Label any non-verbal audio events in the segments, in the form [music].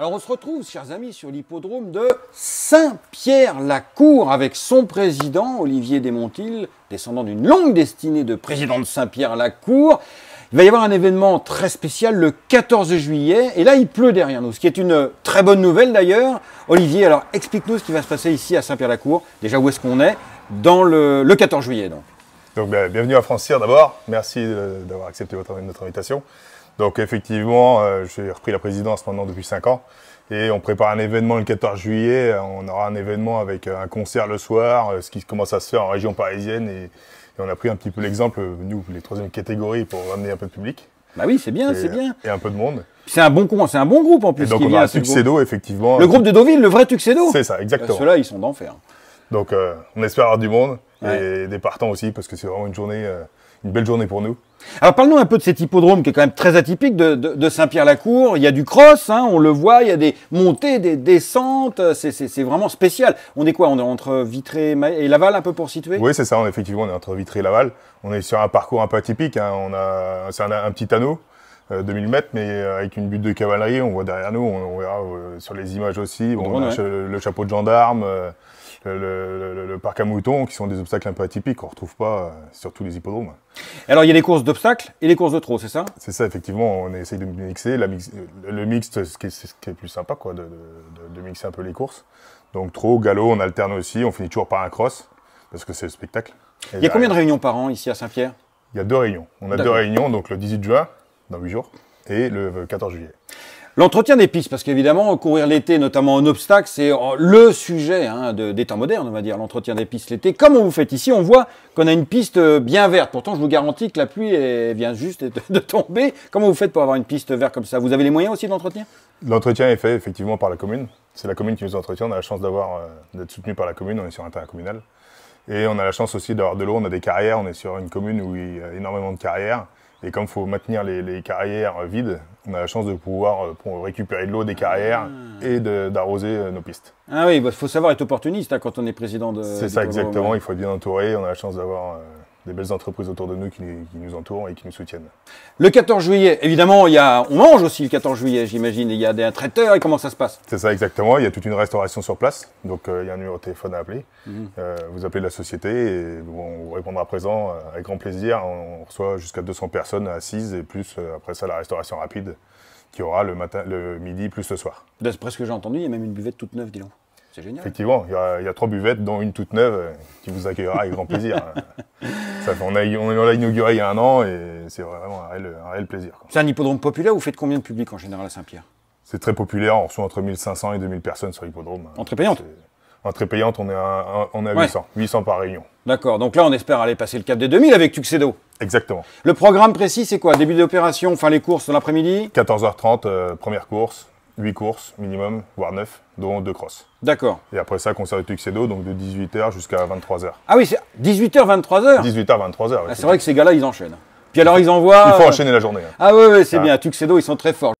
Alors on se retrouve, chers amis, sur l'hippodrome de Saint-Pierre-la-Cour avec son président, Olivier Desmontil, descendant d'une longue destinée de président de Saint-Pierre-la-Cour. Il va y avoir un événement très spécial le 14 juillet, et là il pleut derrière nous, ce qui est une très bonne nouvelle d'ailleurs. Olivier, alors explique-nous ce qui va se passer ici à Saint-Pierre-la-Cour, déjà où est-ce qu'on est, dans le, 14 juillet donc. Ben, bienvenue à Francir d'abord, merci euh, d'avoir accepté votre, notre invitation. Donc effectivement, euh, j'ai repris la présidence maintenant depuis 5 ans. Et on prépare un événement le 14 juillet. On aura un événement avec euh, un concert le soir, euh, ce qui commence à se faire en région parisienne. Et, on a pris un petit peu l'exemple, nous, les troisième catégories, pour ramener un peu de public. Bah oui, c'est bien, c'est bien. Et un peu de monde. C'est un bon c'est un bon groupe en plus. Et donc on a un Tuxedo, effectivement. Le groupe de Deauville, le vrai Tuxedo. C'est ça, exactement. Ceux-là, ils sont d'enfer. Donc, euh, on espère avoir du monde et des partants aussi, parce que c'est vraiment une journée, euh, une belle journée pour nous. Alors, parle-nous un peu de cet hippodrome qui est quand même très atypique de, Saint-Pierre-la-Cour. Il y a du cross, hein, on le voit, il y a des montées, des descentes, c'est vraiment spécial. On est quoi On est entre Vitré et Laval un peu pour situer Oui, c'est ça, on, effectivement, on est entre Vitré et Laval. On est sur un parcours un peu atypique, hein. on a, c'est un, petit anneau. 2000 euh, mètres, mais avec une butte de cavalerie, on voit derrière nous, on, on verra sur les images aussi, on le chapeau de gendarme, le, parc à moutons, qui sont des obstacles un peu atypiques qu'on ne retrouve pas euh, sur tous les hippodromes. Alors il y a les courses d'obstacles et les courses de trop, c'est ça C'est ça, effectivement, on essaye de mixer. le mixte, c'est ce, qui est plus sympa, quoi, de, mixer un peu les courses. Donc trop, galop, on alterne aussi, on finit toujours par un cross, parce que c'est le spectacle. il y a combien de réunions par an ici à Saint-Pierre Il y a deux réunions. On a deux réunions, donc le 18 juin, dans 8 jours, et le 14 juillet. L'entretien des pistes, parce qu'évidemment, courir l'été, notamment en obstacle, c'est euh, le sujet hein, des temps modernes, on va dire, l'entretien des pistes l'été. Comme on vous fait ici, on voit qu'on a une piste euh, bien verte. Pourtant, je vous garantis que la pluie vient juste de, tomber. Comment vous faites pour avoir une piste verte comme ça Vous avez les moyens aussi d'entretien l'entretien est fait effectivement par la commune. C'est la commune qui nous entretient. On a la chance d'avoir euh, d'être soutenu par la commune. On est sur un terrain communal. Et on a la chance aussi d'avoir de l'eau. On a des carrières. On est sur une commune où il y a énormément de carrières. Et comme il faut maintenir les, carrières vides, on a la chance de pouvoir euh, récupérer de l'eau des carrières ah. et d'arroser euh, nos pistes. Ah oui, il bah, faut savoir être opportuniste hein, quand on est président de. C'est ça, exactement. Hein. Il faut être bien entouré. On a la chance d'avoir. Euh, des belles entreprises autour de nous qui, nous entourent et qui nous soutiennent. Le 14 juillet, évidemment, il y on mange aussi le 14 juillet, j'imagine. Il y a des traiteurs et comment ça se passe C'est ça, exactement. Il y a toute une restauration sur place. Donc, euh, il y a un numéro de téléphone à appeler. Mhm. Euh, vous appelez la société et on vous répondra présent euh, avec grand plaisir. On reçoit jusqu'à 200 personnes assises et plus après ça, la restauration rapide qui aura le, matin, le midi plus le soir. D'après ben, ce que j'ai entendu, il y a même une buvette toute neuve, dis donc. C'est génial. Effectivement, il y, a trois buvettes, dont une toute neuve, qui vous accueillera avec grand plaisir. [laughs] on l'a inauguré il y a un an et c'est vraiment un réel, plaisir. C'est un hippodrome populaire, vous faites combien de public en général à Saint-Pierre C'est très populaire, on reçoit entre 1500 et 2000 personnes sur l'hippodrome. Entrée payante Entrée payante, on est à, on 800, par réunion. D'accord, donc là on espère aller passer le cap des 2000 avec Tuxedo. Exactement. Le programme précis c'est quoi Début d'opération, fin les courses dans l'après-midi 14h30, euh, première course, 8 courses minimum, voire 9, dont 2 crosses. D'accord. Et après ça, concert de Tuxedo, donc de 18h jusqu'à 23h. Ah oui, c'est 18h, 23h 18h, 23h. Ah, c'est vrai que ces gars-là, ils enchaînent. Puis alors, ils envoient. Il faut enchaîner la journée. Hein. Ah oui, ouais, c'est ah. bien. Tuxedo, ils sont très forts.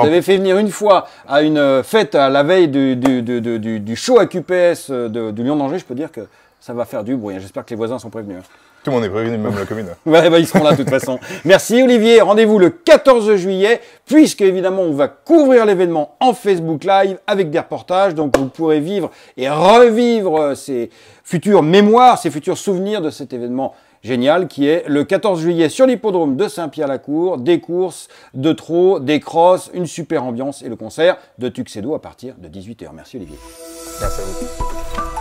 vous avez fait venir une fois à une euh, fête à la veille du, du, du, show à QPS euh, de, du Lyon d'Angers, je peux dire que ça va faire du bruit. Hein. J'espère que les voisins sont prévenus. Hein. Tout le monde est prévenu, même la commune. [laughs] Bah, ils seront là de toute façon. Merci Olivier. Rendez-vous le 14 juillet, puisque évidemment on va couvrir l'événement en Facebook Live avec des reportages. Donc vous pourrez vivre et revivre euh, ces futures mémoires, ces futurs souvenirs de cet événement génial qui est le 14 juillet sur l'hippodrome de Saint-Pierre-la-Cour, des courses de trot, des crosses, une super ambiance et le concert de Tuxedo à partir de 18h. Merci Olivier. Merci à vous.